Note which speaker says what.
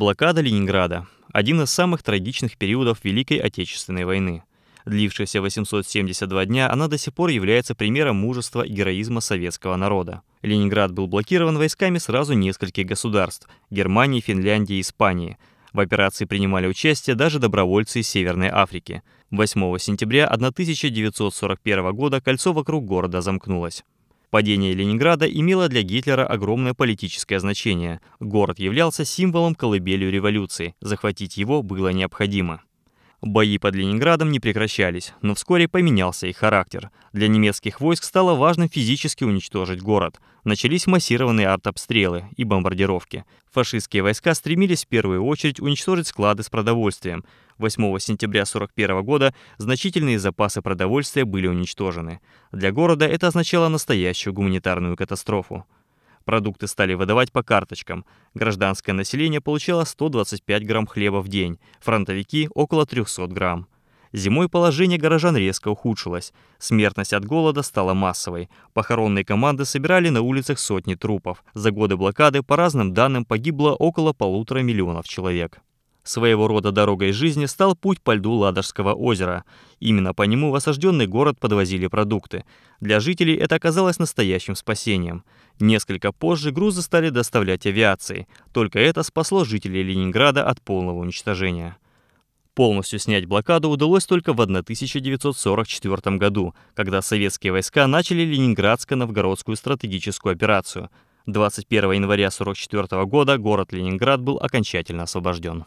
Speaker 1: Блокада Ленинграда – один из самых трагичных периодов Великой Отечественной войны. Длившаяся 872 дня, она до сих пор является примером мужества и героизма советского народа. Ленинград был блокирован войсками сразу нескольких государств – Германии, Финляндии и Испании. В операции принимали участие даже добровольцы из Северной Африки. 8 сентября 1941 года кольцо вокруг города замкнулось. Падение Ленинграда имело для Гитлера огромное политическое значение. Город являлся символом колыбелью революции. Захватить его было необходимо. Бои под Ленинградом не прекращались, но вскоре поменялся их характер. Для немецких войск стало важно физически уничтожить город. Начались массированные артобстрелы и бомбардировки. Фашистские войска стремились в первую очередь уничтожить склады с продовольствием. 8 сентября 1941 года значительные запасы продовольствия были уничтожены. Для города это означало настоящую гуманитарную катастрофу. Продукты стали выдавать по карточкам. Гражданское население получало 125 грамм хлеба в день, фронтовики – около 300 грамм. Зимой положение горожан резко ухудшилось. Смертность от голода стала массовой. Похоронные команды собирали на улицах сотни трупов. За годы блокады, по разным данным, погибло около полутора миллионов человек. Своего рода дорогой жизни стал путь по льду Ладожского озера. Именно по нему в осажденный город подвозили продукты. Для жителей это оказалось настоящим спасением. Несколько позже грузы стали доставлять авиацией. Только это спасло жителей Ленинграда от полного уничтожения. Полностью снять блокаду удалось только в 1944 году, когда советские войска начали Ленинградско-Новгородскую стратегическую операцию. 21 января 1944 года город Ленинград был окончательно освобожден.